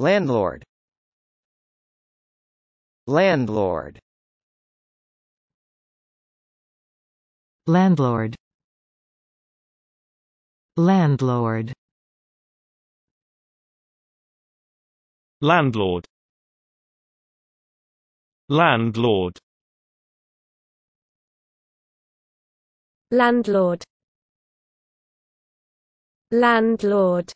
Landlord Landlord Landlord Landlord Landlord Landlord Landlord Landlord